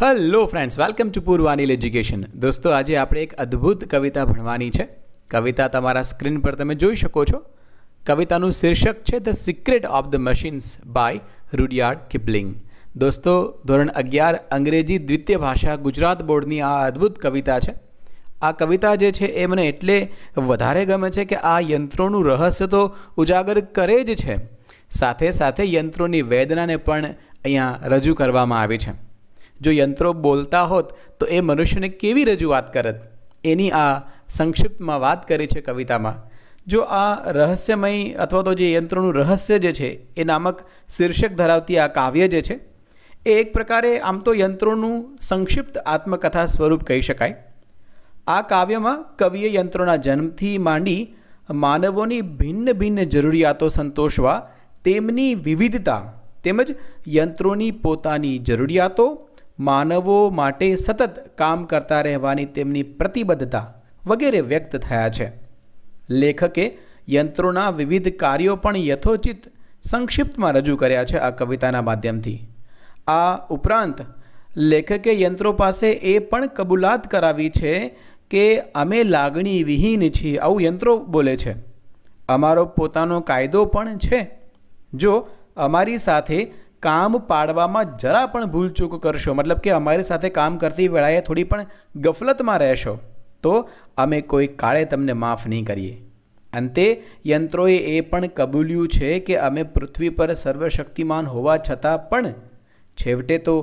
Hello friends welcome to Purvanil education દોસ્તો આજે આપણે એક અદ્ભુત કવિતા ભણવાની છે કવિતા તમારા સ્ક્રીન પર તમે જોઈ શકો છો કવિતાનું શીર્ષક છે the secret of the machines by Rudyard Kipling દોસ્તો ધોરણ અગિયાર અંગ્રેજી દ્વિતીય ભાષા ગુજરાત બોર્ડની આ અદ્ભુત કવિતા છે આ કવિતા જે છે એ મને એટલે વધારે ગમે છે કે આ યંત્રોનું રહસ્ય તો ઉજાગર કરે જ છે સાથે સાથે યંત્રોની વેદનાને પણ અહીંયા રજૂ કરવામાં આવી છે જો યંત્રો બોલતા હોત તો એ મનુષ્યને કેવી રજૂઆત કરત એની આ સંક્ષિપ્તમાં વાત કરી છે કવિતામાં જો આ રહસ્યમય અથવા તો જે યંત્રોનું રહસ્ય જે છે એ નામક શીર્ષક ધરાવતી આ કાવ્ય જે છે એ એક પ્રકારે આમ તો યંત્રોનું સંક્ષિપ્ત આત્મકથા સ્વરૂપ કહી શકાય આ કાવ્યમાં કવિએ યંત્રોના જન્મથી માંડી માનવોની ભિન્ન ભિન્ન જરૂરિયાતો સંતોષવા તેમની વિવિધતા તેમજ યંત્રોની પોતાની જરૂરિયાતો માનવો માટે સતત કામ કરતા રહેવાની તેમની પ્રતિબદ્ધતા વગેરે વ્યક્ત થયા છે લેખકે યંત્રોના વિવિધ કાર્યો પણ યથોચિત સંક્ષિપ્તમાં રજૂ કર્યા છે આ કવિતાના માધ્યમથી આ ઉપરાંત લેખકે યંત્રો પાસે એ પણ કબૂલાત કરાવી છે કે અમે લાગણી વિહીન છીએ આવું યંત્રો બોલે છે અમારો પોતાનો કાયદો પણ છે જો અમારી સાથે કામ પાડવામાં જરા પણ ભૂલચૂક કરશો મતલબ કે અમારી સાથે કામ કરતી વેળાએ થોડી પણ ગફલતમાં રહેશો તો અમે કોઈ કાળે તમને માફ નહીં કરીએ અંતે યંત્રોએ એ પણ કબૂલ્યું છે કે અમે પૃથ્વી પર સર્વશક્તિમાન હોવા છતાં પણ છેવટે તો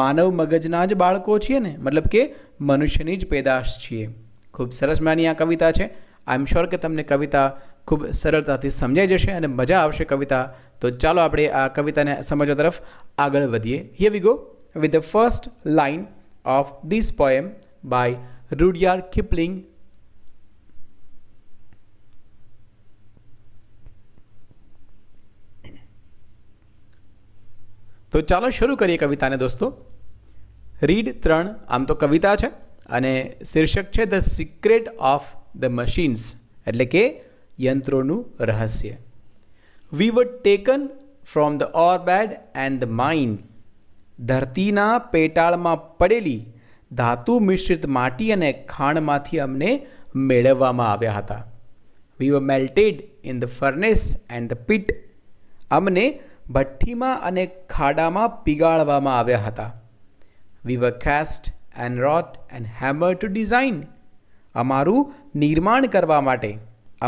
માનવ મગજના જ બાળકો છીએ ને મતલબ કે મનુષ્યની જ પેદાશ છીએ ખૂબ સરસ માની આ કવિતા છે આઈ એમ શ્યોર કે તમને કવિતા ખૂબ સરળતાથી સમજાઈ જશે અને મજા આવશે કવિતા તો ચાલો આપણે આ કવિતાને સમજવા તરફ આગળ વધીએ here we go with the first line of this poem by Rudyard Kipling તો ચાલો શરૂ કરીએ કવિતાને દોસ્તો રીડ ત્રણ આમ તો કવિતા છે અને શીર્ષક છે the secret of the machines એટલે કે યંત્રોનું રહસ્ય we were taken from the orbit and the mine ધરતીના પેટાળમાં પડેલી ધાતુ મિશ્રિત માટી અને ખાણમાંથી અમને મેળવવામાં આવ્યા હતા we were melted in the furnace and the pit અમને ભઠ્ઠીમાં અને ખાડામાં પીગાળવામાં આવ્યા હતા we were cast and wrought and hammer to design અમારું નિર્માણ કરવા માટે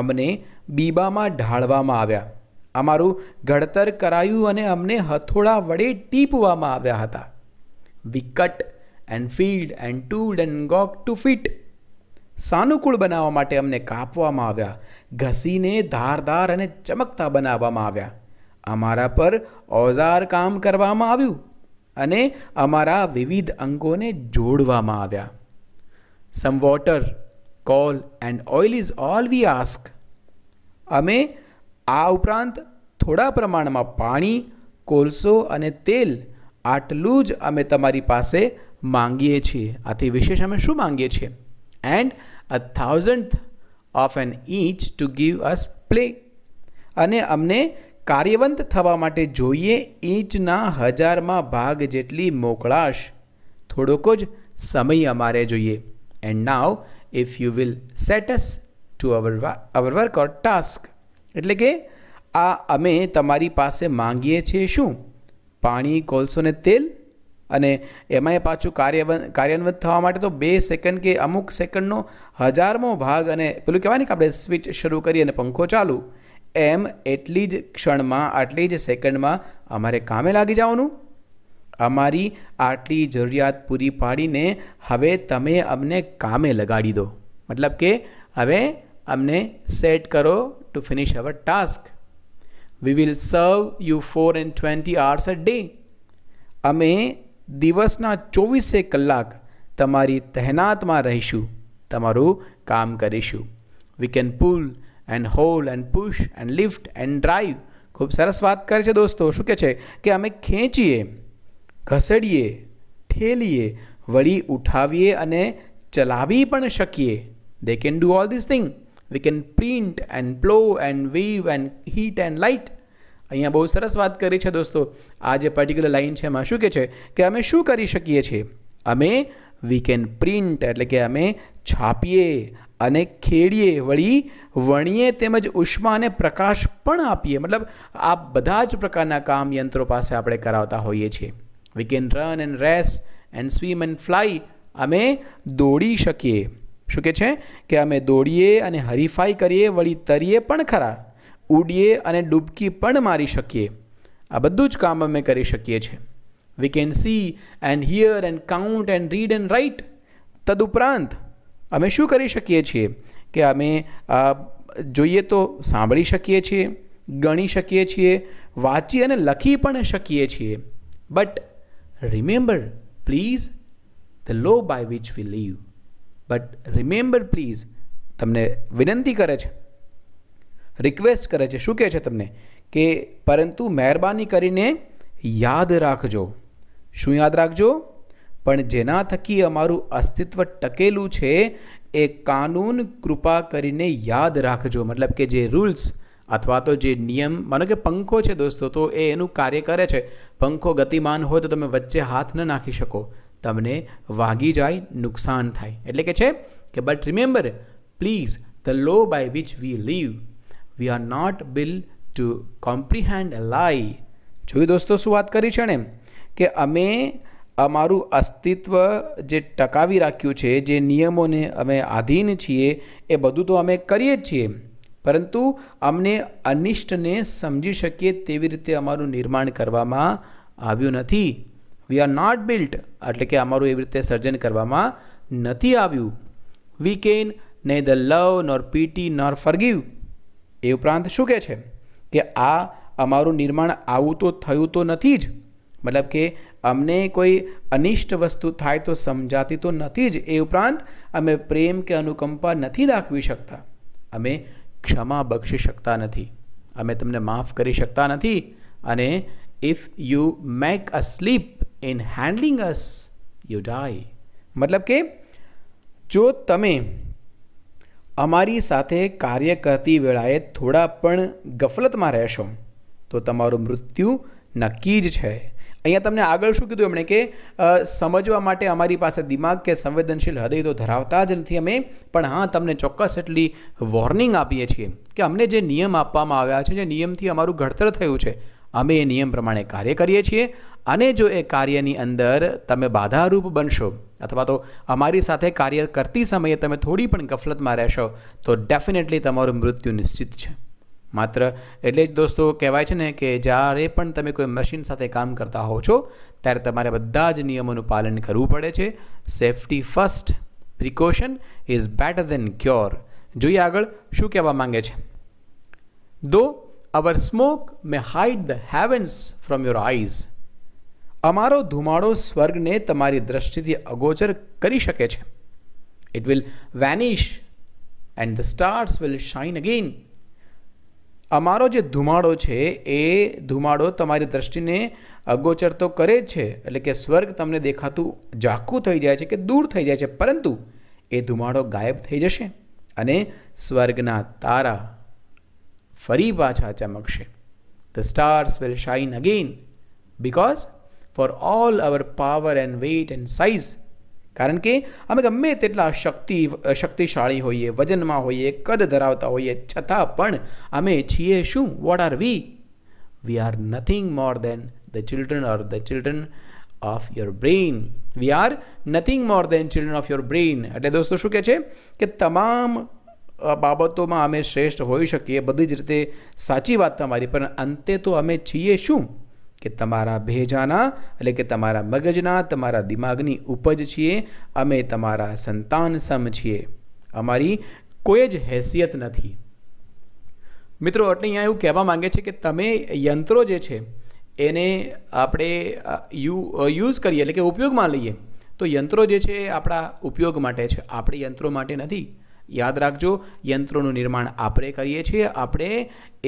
અમને બીબામાં ઢાળવામાં આવ્યા અમારું ઘડતર કરાયું અને અમને હથોડા વડે ટીપવામાં આવ્યા હતા we cut and filed and tooled and ગોક ટુ ફિટ સાનુકૂળ બનાવવા માટે અમને કાપવામાં આવ્યા ઘસીને ધારદાર અને ચમકતા બનાવવામાં આવ્યા અમારા પર ઓઝાર કામ કરવામાં આવ્યું અને અમારા વિવિધ અંગોને જોડવામાં આવ્યા some water coal and oil is all we ask અમે આ ઉપરાંત થોડા પ્રમાણમાં પાણી કોલસો અને તેલ આટલું જ અમે તમારી પાસે માંગીએ છીએ આથી વિશેષ અમે શું માંગીએ છીએ and a thousand of an inch to give us play અને અમને કાર્યવંત થવા માટે જોઈએ ઇંચના હજારમાં ભાગ જેટલી મોકળાશ થોડોક જ સમય અમારે જોઈએ and now if you will set us to our our work or task એટલે કે આ અમે તમારી પાસે માંગીએ છીએ શું પાણી કોલસો ને તેલ અને એમાંય પાછું કાર્ય કાર્યાન્વિત થવા માટે તો બે સેકન્ડ કે અમુક સેકન્ડનો હજારમો ભાગ અને પેલું કહેવાય ને કે આપણે સ્વિચ શરૂ કરી અને પંખો ચાલુ એમ એટલી જ ક્ષણમાં આટલી જ સેકન્ડમાં અમારે કામે લાગી જવાનું અમારી આટલી જરૂરિયાત પૂરી પાડીને હવે તમે અમને કામે લગાડી દો મતલબ કે હવે અમને સેટ કરો to finish our task we will serve you for and twenty hours a day અમે દિવસના ચોવીસે કલાક તમારી તહેનાતમાં રહીશું તમારું કામ કરીશું we can pull and haul and push and lift and drive ખૂબ સરસ વાત કરે છે દોસ્તો શું કહે છે કે અમે ખેંચીએ ઘસડીએ ઠેલીએ વળી ઉઠાવીએ અને ચલાવી પણ શકીએ they can do all this thing we can print and blow and wave and heat and light અહીંયા બહુ સરસ વાત કરી છે દોસ્તો આ જે પર્ટિક્યુલર લાઇન છે એમાં શું કે છે કે અમે શું કરી શકીએ છીએ અમે વી કેન પ્રિન્ટ એટલે કે અમે છાપીએ અને ખેડીએ વળી વણીએ તેમજ ઉષ્મા અને પ્રકાશ પણ આપીએ મતલબ આ બધા જ પ્રકારના કામ યંત્રો પાસે આપણે કરાવતા હોઈએ છીએ we can run and race and swim and fly અમે દોડી શકીએ શું કે છે કે અમે દોડીએ અને હરીફાઈ કરીએ વળી તરીએ પણ ખરા ઉડીએ અને ડૂબકી પણ મારી શકીએ આ બધું જ કામ અમે કરી શકીએ છીએ we can see and hear and count and read and write તદુપરાંત અમે શું કરી શકીએ છીએ કે અમે જોઈએ તો સાંભળી શકીએ છીએ ગણી શકીએ છીએ વાંચી અને લખી પણ શકીએ છીએ but remember please the law by which we live but remember please તમને વિનંતી કરે છે રિક્વેસ્ટ કરે છે શું કહે છે તમને કે પરંતુ મહેરબાની કરીને યાદ રાખજો શું યાદ રાખજો પણ જેના થકી અમારું અસ્તિત્વ ટકેલું છે એ કાનૂન કૃપા કરીને યાદ રાખજો મતલબ કે જે રૂલ્સ અથવા તો જે નિયમ માનો કે પંખો છે દોસ્તો તો એ એનું કાર્ય કરે છે પંખો ગતિમાન હોય તો તમે વચ્ચે હાથ ન નાખી શકો તમને વાગી જાય નુકસાન થાય એટલે કે છે કે but remember please the law by which we live we are not built to comprehend lie જોયું દોસ્તો શું વાત કરી છે ને કે અમે અમારું અસ્તિત્વ જે ટકાવી રાખ્યું છે જે નિયમોને અમે આધીન છીએ એ બધું તો અમે કરીએ જ છીએ પરંતુ અમને અનિષ્ટને સમજી શકીએ તેવી રીતે અમારું નિર્માણ કરવામાં આવ્યું નથી વી આર નોટ બિલ્ટ એટલે કે અમારું એવી રીતે સર્જન કરવામાં નથી આવ્યું we can neither love nor pity nor forgive એ ઉપરાંત શું કહે છે કે આ અમારું નિર્માણ આવું તો થયું તો નથી જ મતલબ કે અમને કોઈ અનિષ્ટ વસ્તુ થાય તો સમજાતી તો નથી જ એ ઉપરાંત અમે પ્રેમ કે અનુકંપા નથી દાખવી શકતા અમે ક્ષમા બક્ષી શકતા નથી અમે તમને માફ કરી શકતા નથી અને if you make a slip in handling us you die મતલબ કે જો તમે અમારી સાથે કાર્ય કરતી વેળાએ થોડા પણ ગફલતમાં રહેશો તો તમારું મૃત્યુ નક્કી જ છે અહીંયા તમને આગળ શું કીધું એમણે કે સમજવા માટે અમારી પાસે દિમાગ કે સંવેદનશીલ હૃદય તો ધરાવતા જ નથી અમે પણ હા તમને ચોક્કસ એટલી વોર્નિંગ આપીએ છીએ કે અમને જે નિયમ આપવામાં આવ્યા છે જે નિયમથી અમારું ઘડતર થયું છે અમે એ નિયમ પ્રમાણે કાર્ય કરીએ છીએ અને જો એ કાર્યની અંદર તમે બાધારૂપ બનશો અથવા તો અમારી સાથે કાર્ય કરતી સમયે તમે થોડી પણ ગફલતમાં રહેશો તો ડેફિનેટલી તમારું મૃત્યુ નિશ્ચિત છે માત્ર એટલે જ દોસ્તો કહેવાય છે ને કે જ્યારે પણ તમે કોઈ મશીન સાથે કામ કરતા હો છો ત્યારે તમારે બધા જ નિયમોનું પાલન કરવું પડે છે safety first precaution is better than cure જોઈએ આગળ શું કહેવા માંગે છે though our smoke may hide the heavens from your eyes અમારો ધુમાડો સ્વર્ગને તમારી દ્રષ્ટિથી અગોચર કરી શકે છે it will vanish and the stars will shine again અમારો જે ધુમાડો છે એ ધુમાડો તમારી દ્રષ્ટિને અગોચર તો કરે જ છે એટલે કે સ્વર્ગ તમને દેખાતું ઝાખું થઈ જાય છે કે દૂર થઈ જાય છે પરંતુ એ ધુમાડો ગાયબ થઈ જશે અને સ્વર્ગના તારા Fari Vacha Chamakshe. The stars will shine again because for all our power and weight and size કારણ કે અમે ગમે તેટલા શક્તિ શક્તિશાળી હોઈએ વજનમાં હોઈએ કદ ધરાવતા હોઈએ છતાં પણ અમે છીએ શું what are we we are nothing more than the children or the children of your brain we are nothing more than children of your brain એટલે દોસ્તો શું કહે છે કે તમામ બાબતોમાં અમે શ્રેષ્ઠ હોઈ શકીએ બધી જ રીતે સાચી વાત તમારી પણ અંતે તો અમે છીએ શું કે તમારા ભેજાના એટલે કે તમારા મગજના તમારા દિમાગની ઉપજ છીએ અમે તમારા સંતાન સમ છીએ અમારી કોઈ જ હેસિયત નથી મિત્રો એટલે અહીંયા એવું કહેવા માંગે છે કે તમે યંત્રો જે છે એને આપણે યુ યુઝ કરીએ એટલે કે ઉપયોગમાં લઈએ તો યંત્રો જે છે એ આપણા ઉપયોગ માટે છે આપણે યંત્રો માટે નથી યાદ રાખજો યંત્રોનું નિર્માણ આપણે કરીએ છીએ આપણે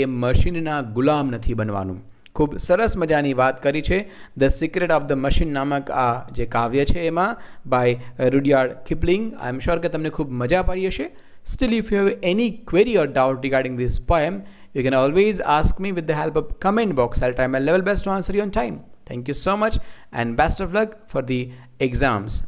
એ મશીનના ગુલામ નથી બનવાનું ખૂબ સરસ મજાની વાત કરી છે the secret of the machine નામક આ જે કાવ્ય છે એમાં બાય રુડિયાર્ડ કિપલિંગ આઈ એમ શ્યોર કે તમને ખૂબ મજા પડી હશે still if you have any query or doubt regarding this poem you can always ask me with the help of comment box I time my level best to answer you on time thank you so much and best of luck for the exams